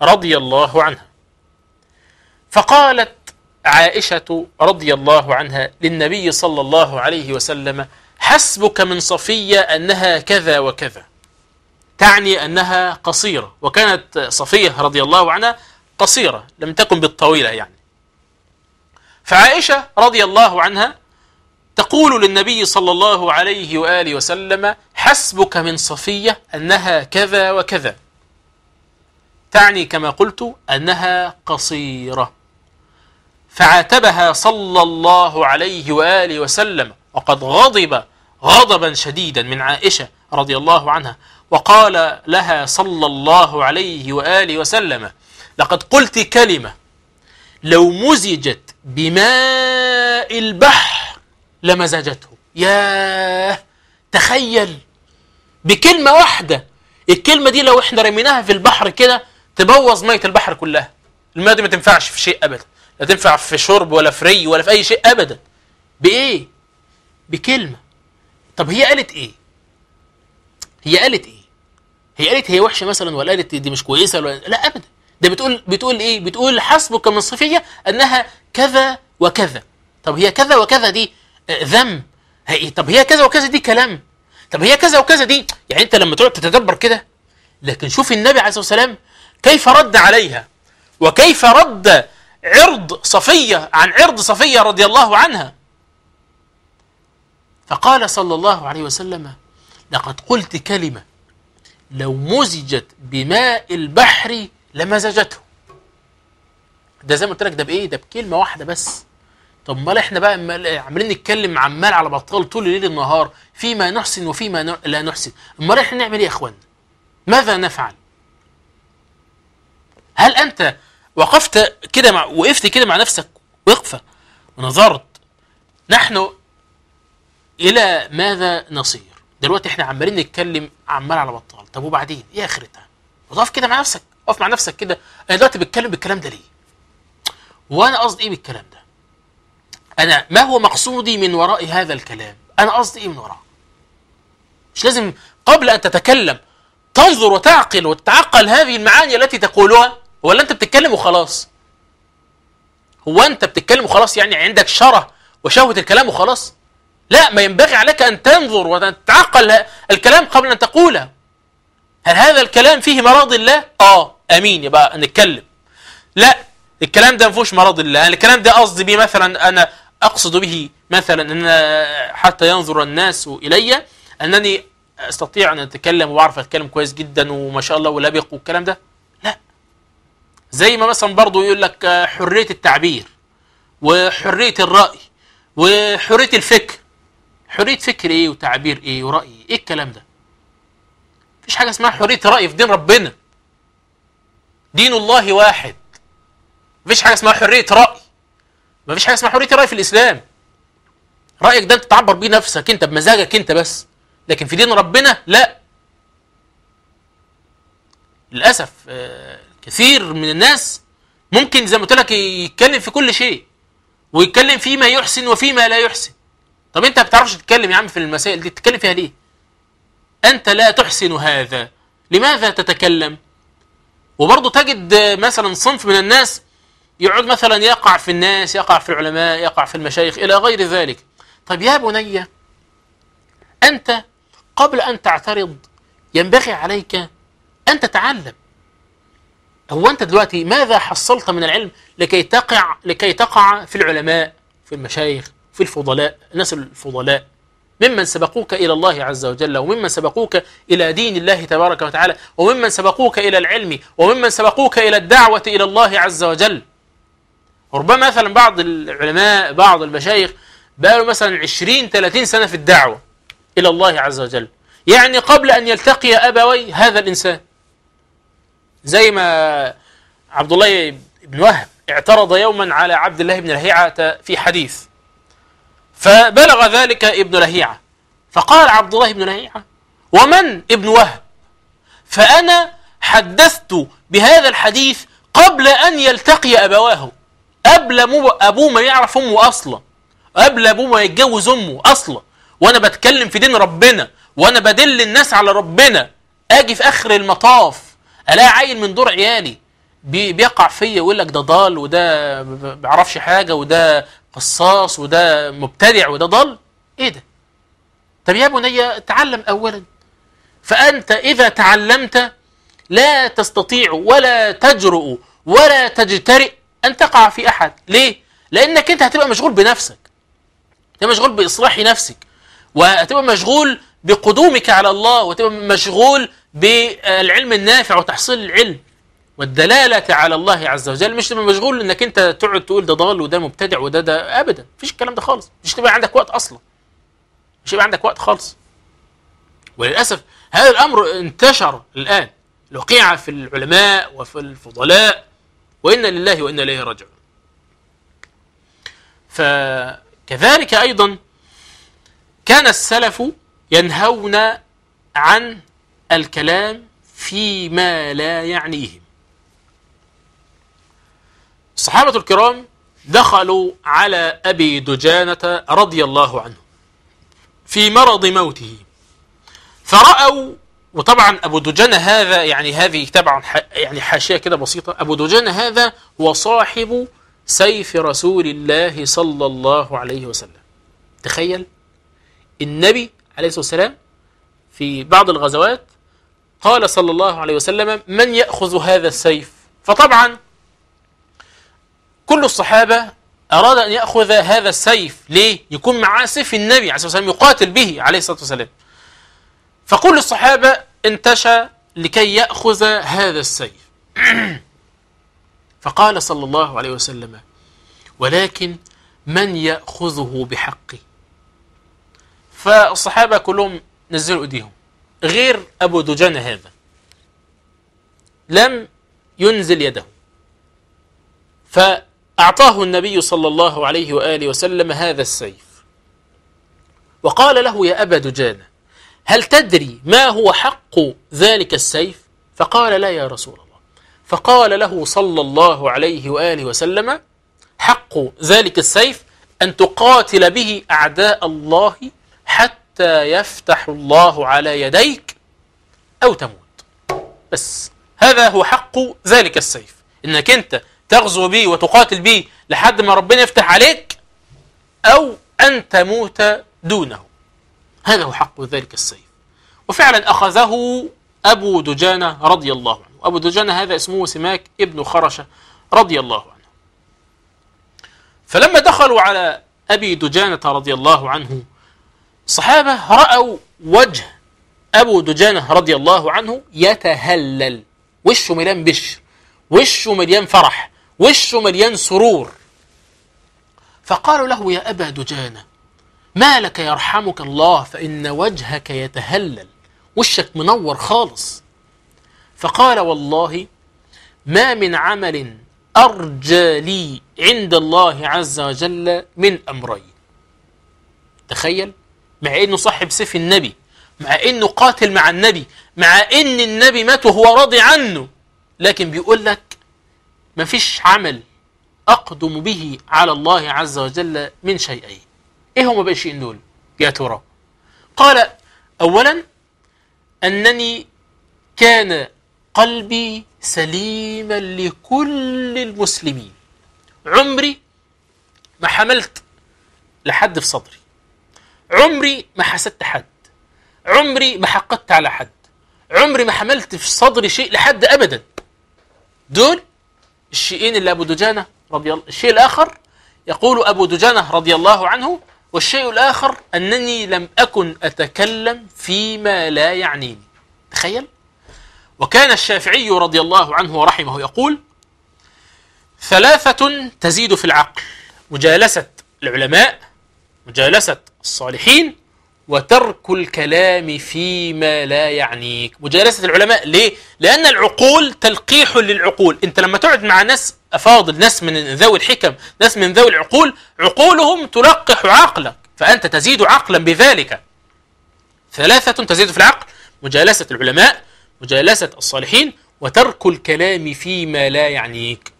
رضي الله عنها فقالت عائشة رضي الله عنها للنبي صلى الله عليه وسلم حسبك من صفية أنها كذا وكذا تعني أنها قصيرة وكانت صفية رضي الله عنها قصيرة لم تكن بالطويلة يعني فعائشة رضي الله عنها تقول للنبي صلى الله عليه وآله وسلم حسبك من صفية أنها كذا وكذا تعني كما قلت أنها قصيرة فعاتبها صلى الله عليه وآله وسلم وقد غضب غضبا شديدا من عائشة رضي الله عنها وقال لها صلى الله عليه وآله وسلم لقد قلت كلمة لو مزجت بماء البحر لمزجته ياه تخيل بكلمة واحدة الكلمة دي لو احنا رميناها في البحر كده تبوظ مية البحر كلها الماء دي ما تنفعش في شيء أبدا لا تنفع في شرب ولا في ري ولا في أي شيء أبدا بإيه؟ بكلمة طب هي قالت ايه هي قالت ايه هي قالت هي وحشه مثلا ولا قالت دي مش كويسه ولا لا ابدا ده بتقول بتقول ايه بتقول حسبك من الصفيه انها كذا وكذا طب هي كذا وكذا دي آه، ذم طب هي كذا وكذا دي كلام طب هي كذا وكذا دي يعني انت لما تقعد تتدبر كده لكن شوف النبي عليه الصلاه والسلام كيف رد عليها وكيف رد عرض صفيه عن عرض صفيه رضي الله عنها فقال صلى الله عليه وسلم لقد قلت كلمة لو مزجت بماء البحر لمزجته ده زي ما قلت لك ده بايه ده بكلمه واحده بس طب امال احنا بقى عمالين نتكلم عمال على بطال طول الليل النهار فيما نحسن وفيما لا نحسن امال احنا نعمل ايه يا اخوان ماذا نفعل هل انت وقفت كده مع وقفت كده مع نفسك وقفه ونظرت نحن الى ماذا نصير دلوقتي احنا عمالين نتكلم عمال على بطال طب وبعدين ايه اخرتها وقف كده مع نفسك اقف مع نفسك كده انا دلوقتي بتكلم بالكلام ده ليه وانا قصدي ايه بالكلام ده انا ما هو مقصودي من وراء هذا الكلام انا قصدي ايه من وراء؟ مش لازم قبل ان تتكلم تنظر وتعقل وتتعقل هذه المعاني التي تقولها ولا انت بتتكلم وخلاص هو انت بتتكلم وخلاص يعني عندك شره وشهوه الكلام وخلاص لا ما ينبغي عليك أن تنظر وتتعقل الكلام قبل أن تقوله هل هذا الكلام فيه مرض الله؟ آه أمين يبقى نتكلم لا الكلام ده ما فيهوش مرض الله يعني الكلام ده قصدي بيه مثلا أنا أقصد به مثلا أن حتى ينظر الناس إلي أنني أستطيع أن أتكلم وأعرف أتكلم كويس جدا وما شاء الله ولبق والكلام ده لا زي ما مثلا برضه يقول لك حرية التعبير وحرية الرأي وحرية الفكر حريه فكر ايه وتعبير ايه وراي إيه؟, ايه الكلام ده مفيش حاجه اسمها حريه راي في دين ربنا دين الله واحد مفيش حاجه اسمها حريه راي مفيش حاجه اسمها حريه راي في الاسلام رايك ده انت تعبر بيه نفسك انت بمزاجك انت بس لكن في دين ربنا لا للاسف آه، كثير من الناس ممكن زي ما قلت لك يتكلم في كل شيء ويتكلم فيما يحسن وفيما لا يحسن طب انت ما بتعرفش تتكلم يا عم في المسائل دي تتكلم فيها ليه انت لا تحسن هذا لماذا تتكلم وبرضه تجد مثلا صنف من الناس يقعد مثلا يقع في الناس يقع في العلماء يقع في المشايخ إلى غير ذلك طب يا بني أنت قبل أن تعترض ينبغي عليك أن تتعلم هو أنت دلوقتي ماذا حصلت من العلم لكي تقع لكي تقع في العلماء في المشايخ في الفضلاء الناس الفضلاء ممن سبقوك إلى الله عز وجل وممن سبقوك إلى دين الله تبارك وتعالى وممن سبقوك إلى العلم وممن سبقوك إلى الدعوة إلى الله عز وجل ربما مثلا بعض العلماء بعض المشايخ بقالوا مثلا 20 30 سنة في الدعوة إلى الله عز وجل يعني قبل أن يلتقي أبوي هذا الإنسان زي ما عبد الله بن وهب اعترض يوما على عبد الله بن لهيعة في حديث فبلغ ذلك ابن لهيعة فقال عبد الله بن لهيعة ومن ابن وهب فأنا حدثت بهذا الحديث قبل أن يلتقي أبواه قبل أبوه ما يعرف أمه أصلا قبل أبوه ما يتجوز أمه أصلا وأنا بتكلم في دين ربنا وأنا بدل الناس على ربنا أجي في آخر المطاف ألاقي عيل من دور عيالي بيقع فيا ويقول لك ده ضال وده ما بيعرفش حاجه وده قصاص وده مبتدع وده ضل ايه ده طب يا بني تعلم اولا فانت اذا تعلمت لا تستطيع ولا تجرؤ ولا تجترئ ان تقع في احد ليه لانك انت هتبقى مشغول بنفسك هتبقى مشغول باصلاح نفسك وهتبقى مشغول بقدومك على الله وتبقى مشغول بالعلم النافع وتحصيل العلم والدلالة على الله عز وجل مش تبقى مشغول انك انت تقعد تقول ده ضال وده مبتدع وده ده ابدا مفيش الكلام ده خالص مش تبقى عندك وقت اصلا مش تبقى عندك وقت خالص وللاسف هذا الامر انتشر الان لقيع في العلماء وفي الفضلاء وانا لله وانا اليه راجعون فكذلك ايضا كان السلف ينهون عن الكلام فيما لا يعنيهم الصحابة الكرام دخلوا على أبي دجانة رضي الله عنه في مرض موته فرأوا وطبعا أبو دجانة هذا يعني هذه طبعا يعني حاشية كده بسيطة أبو دجانة هذا هو صاحب سيف رسول الله صلى الله عليه وسلم تخيل النبي عليه الصلاة والسلام في بعض الغزوات قال صلى الله عليه وسلم من يأخذ هذا السيف فطبعا كل الصحابة أراد أن يأخذ هذا السيف ليه؟ يكون معاه سيف النبي عليه الصلاة والسلام يقاتل به عليه الصلاة والسلام فكل الصحابة انتشى لكي يأخذ هذا السيف فقال صلى الله عليه وسلم ولكن من يأخذه بحقي فالصحابة كلهم نزلوا ايديهم غير أبو دجان هذا لم ينزل يده ف أعطاه النبي صلى الله عليه وآله وسلم هذا السيف وقال له يا أبا دجانة هل تدري ما هو حق ذلك السيف فقال لا يا رسول الله فقال له صلى الله عليه وآله وسلم حق ذلك السيف أن تقاتل به أعداء الله حتى يفتح الله على يديك أو تموت بس هذا هو حق ذلك السيف إنك أنت تغزو به وتقاتل به لحد ما ربنا يفتح عليك أو أن تموت دونه هذا هو حق ذلك السيف وفعلا أخذه أبو دجانة رضي الله عنه أبو دجانة هذا اسمه سماك ابن خرشة رضي الله عنه فلما دخلوا على أبي دجانة رضي الله عنه الصحابة رأوا وجه أبو دجانة رضي الله عنه يتهلل وشه مليان بشر وشه مليان فرح وشه مليان سرور فقالوا له يا أبا دجانة ما لك يرحمك الله فإن وجهك يتهلل وشك منور خالص فقال والله ما من عمل أرجى لي عند الله عز وجل من أمرين تخيل مع أنه صاحب سيف النبي مع أنه قاتل مع النبي مع أن النبي مات وهو راضي عنه لكن بيقول لك ما فيش عمل أقدم به على الله عز وجل من شيئين إيه هما بقى الشيئين دول يا ترى قال أولا أنني كان قلبي سليما لكل المسلمين عمري ما حملت لحد في صدري عمري ما حسدت حد عمري ما حقدت على حد عمري ما حملت في صدري شيء لحد أبدا دول الشيئين اللي أبو دجانة رضي الله الشيء الآخر يقول أبو دجانة رضي الله عنه والشيء الآخر أنني لم أكن أتكلم فيما لا يعنيني تخيل وكان الشافعي رضي الله عنه ورحمه يقول ثلاثة تزيد في العقل مجالسة العلماء مجالسة الصالحين وترك الكلام فيما لا يعنيك مجالسة العلماء ليه؟ لأن العقول تلقيح للعقول أنت لما تقعد مع ناس أفاضل ناس من ذوي الحكم ناس من ذوي العقول عقولهم تلقح عقلك فأنت تزيد عقلا بذلك ثلاثة تزيد في العقل مجالسة العلماء مجالسة الصالحين وترك الكلام فيما لا يعنيك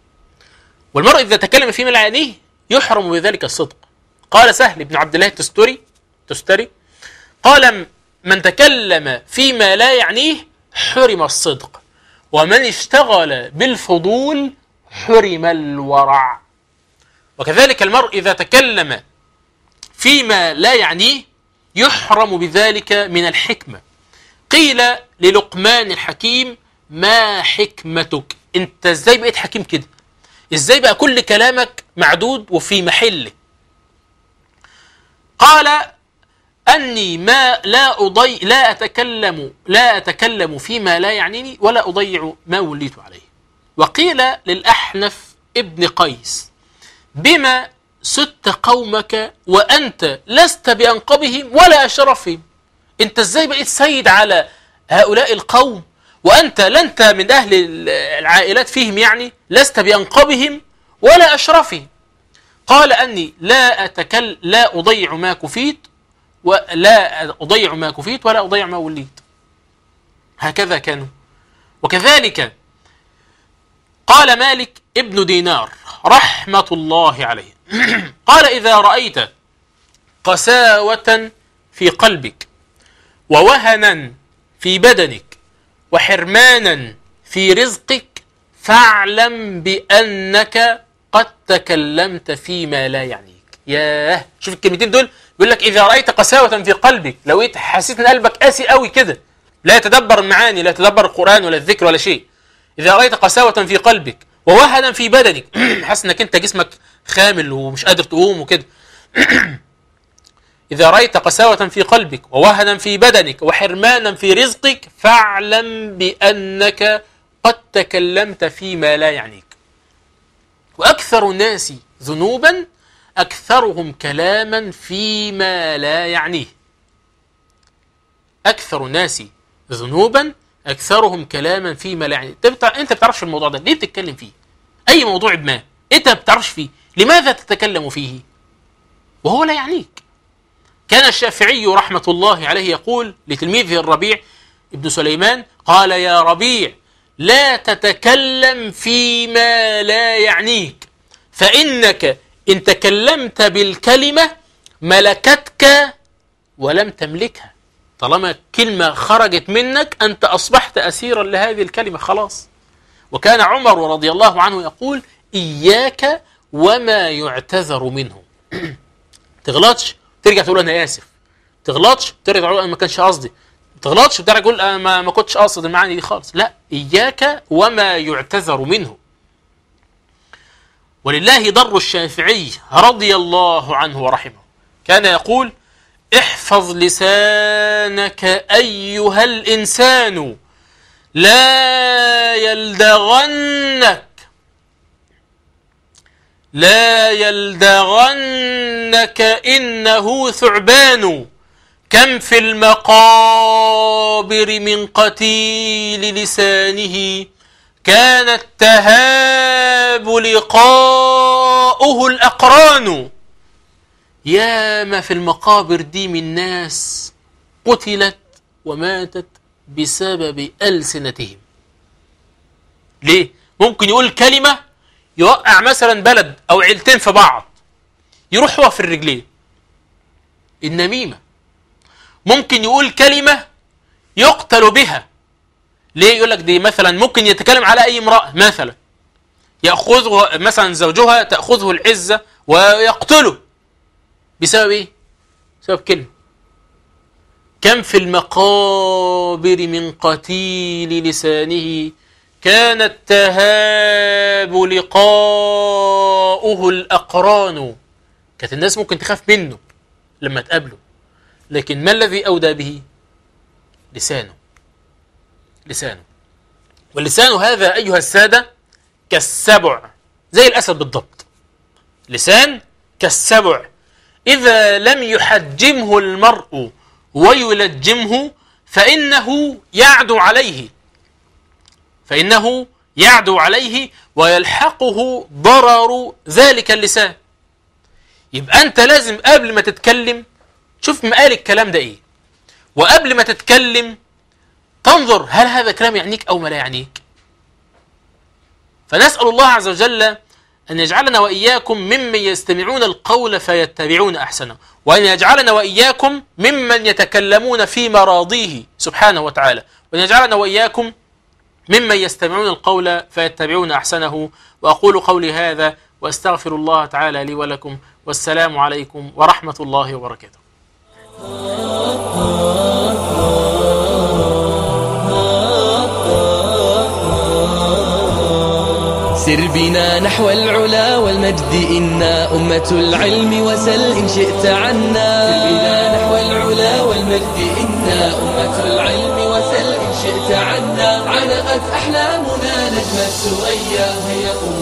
والمرء إذا تكلم فيما لا يعنيه يحرم بذلك الصدق قال سهل بن عبد الله التستري تستري قال من تكلم فيما لا يعنيه حرم الصدق ومن اشتغل بالفضول حرم الورع وكذلك المرء إذا تكلم فيما لا يعنيه يحرم بذلك من الحكمة قيل للقمان الحكيم ما حكمتك انت ازاي بقيت حكيم كده ازاي بقى كل كلامك معدود وفي محله قال أني ما لا أضي لا أتكلم لا أتكلم فيما لا يعنيني ولا أضيع ما وليت عليه وقيل للأحنف ابن قيس بما ست قومك وأنت لست بأنقبهم ولا أشرفهم أنت إزاي بقيت سيد على هؤلاء القوم وأنت لنت من أهل العائلات فيهم يعني لست بأنقبهم ولا أشرفهم قال أني لا أتكل لا أضيع ما كفيت ولا أضيع ما كفيت ولا أضيع ما وليت هكذا كانوا وكذلك قال مالك ابن دينار رحمة الله عليه قال إذا رأيت قساوة في قلبك ووهنا في بدنك وحرمانا في رزقك فاعلم بأنك قد تكلمت فيما لا يعنيك ياه شوف الكلمتين دول بيقول لك إذا رأيت قساوة في قلبك لو حسيت إن قلبك قاسي قوي كده لا يتدبر المعاني لا يتدبر القرآن ولا الذكر ولا شيء إذا رأيت قساوة في قلبك ووهنا في بدنك حاسس إنك أنت جسمك خامل ومش قادر تقوم وكده إذا رأيت قساوة في قلبك ووهنا في بدنك وحرمانا في رزقك فاعلم بأنك قد تكلمت فيما لا يعنيك وأكثر الناس ذنوبا أكثرهم كلاما فيما لا يعنيه أكثر الناس ذنوبا أكثرهم كلاما فيما لا يعنيه أنت بتعرفش الموضوع ده ليه بتتكلم فيه أي موضوع ما أنت بتعرفش فيه لماذا تتكلم فيه وهو لا يعنيك كان الشافعي رحمة الله عليه يقول لتلميذه الربيع ابن سليمان قال يا ربيع لا تتكلم فيما لا يعنيك فإنك إن تكلمت بالكلمة ملكتك ولم تملكها طالما الكلمة خرجت منك أنت أصبحت أسيرا لهذه الكلمة خلاص وكان عمر رضي الله عنه يقول إياك وما يعتذر منه تغلطش ترجع تقول أنا آسف تغلطش ترجع تقول أنا ما كانش قصدي تغلطش ترجع تقول أنا ما كنتش أقصد المعاني دي خالص لا إياك وما يعتذر منه ولله ضر الشافعي رضي الله عنه ورحمه كان يقول احفظ لسانك أيها الإنسان لا يلدغنك لا يلدغنك إنه ثعبان كم في المقابر من قتيل لسانه كان التهاب لقاؤه الأقران يا ما في المقابر دي من ناس قتلت وماتت بسبب ألسنتهم ليه؟ ممكن يقول كلمة يوقع مثلا بلد أو عيلتين في بعض يروح هو في الرجلين النميمة ممكن يقول كلمة يقتل بها ليه يقول لك دي مثلا ممكن يتكلم على أي امرأة مثلا يأخذه مثلا زوجها تأخذه العزة ويقتله بسبب إيه؟ بسبب كلمة كم في المقابر من قتيل لسانه كان التهاب لقاؤه الأقران كانت الناس ممكن تخاف منه لما تقابله لكن ما الذي أودى به؟ لسانه لسانه واللسان هذا أيها السادة كالسبع زي الأسد بالضبط لسان كالسبع إذا لم يحجمه المرء ويلجمه فإنه يعدو عليه فإنه يعدو عليه ويلحقه ضرر ذلك اللسان يبقى أنت لازم قبل ما تتكلم شوف مقال الكلام ده إيه وقبل ما تتكلم تنظر هل هذا كلام يعنيك أو ما لا يعنيك فنسأل الله عز وجل أن يجعلنا وإياكم ممن يستمعون القول فيتبعون أحسنه وأن يجعلنا وإياكم ممن يتكلمون في مراضيه سبحانه وتعالى وأن يجعلنا وإياكم ممن يستمعون القول فيتبعون أحسنه وأقول قولي هذا وأستغفر الله تعالى لي ولكم والسلام عليكم ورحمة الله وبركاته سر بنا نحو العلا والمجد إنا أمة العلم وسل إن شئت عنا سر بنا نحو العلا والمجد إنا أمة العلم وسل إن شئت عنا عنقت أحلامنا نجمة سريا هي أمة